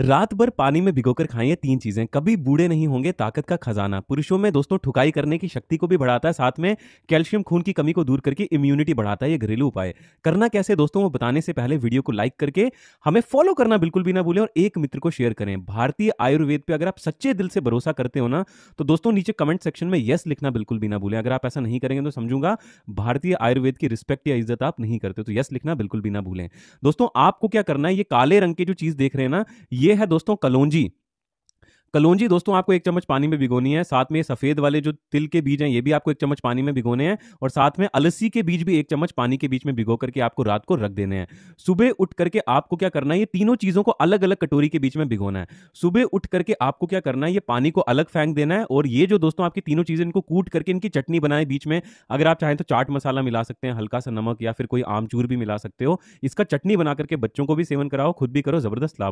रात भर पानी में भिगोकर खाएं ये तीन चीजें कभी बूढ़े नहीं होंगे ताकत का खजाना पुरुषों में दोस्तों ठुकाई करने की शक्ति को भी बढ़ाता है साथ में कैल्शियम खून की कमी को दूर करके इम्यूनिटी बढ़ाता है ये घरेलू उपाय करना कैसे दोस्तों वो बताने से पहले वीडियो को लाइक करके हमें फॉलो करना बिल्कुल भी ना भूलें और एक मित्र को शेयर करें भारतीय आयुर्वेद पर अगर आप सच्चे दिल से भरोसा करते हो ना तो दोस्तों नीचे कमेंट सेक्शन में यस लिखना बिल्कुल भी ना भूलें अगर आप ऐसा नहीं करेंगे तो समझूंगा भारतीय आयुर्वेद की रिस्पेक्ट या इज्जत आप नहीं करते तो यस लिखना बिल्कुल भी ना भूलें दोस्तों आपको क्या करना है ये काले रंग की जो चीज देख रहे हैं ना ये है दोस्तों कलौजी कलौजी दोस्तों आपको एक चम्मच पानी में भिगोनी है साथ में ये सफेद वाले जो तिल के बीज हैं ये भी आपको एक चम्मच पानी में भिगोने हैं और साथ में अलसी के बीज भी एक चम्मच पानी के बीच में भिगो करके आपको रात को रख देने हैं सुबह उठ करके आपको क्या करना है ये तीनों चीजों को अलग अलग कटोरी के बीच में भिगोना है सुबह उठ करके आपको क्या करना है ये पानी को अलग फेंक देना है और ये जो दोस्तों आपकी तीनों चीजें इनको कूट करके इनकी चटनी बनाए बीच में अगर आप चाहें तो चाट मसाला मिला सकते हैं हल्का सा नमक या फिर कोई आमचूर भी मिला सकते हो इसका चटनी बना करके बच्चों को भी सेवन कराओ खुद भी करो जबरदस्त लाभ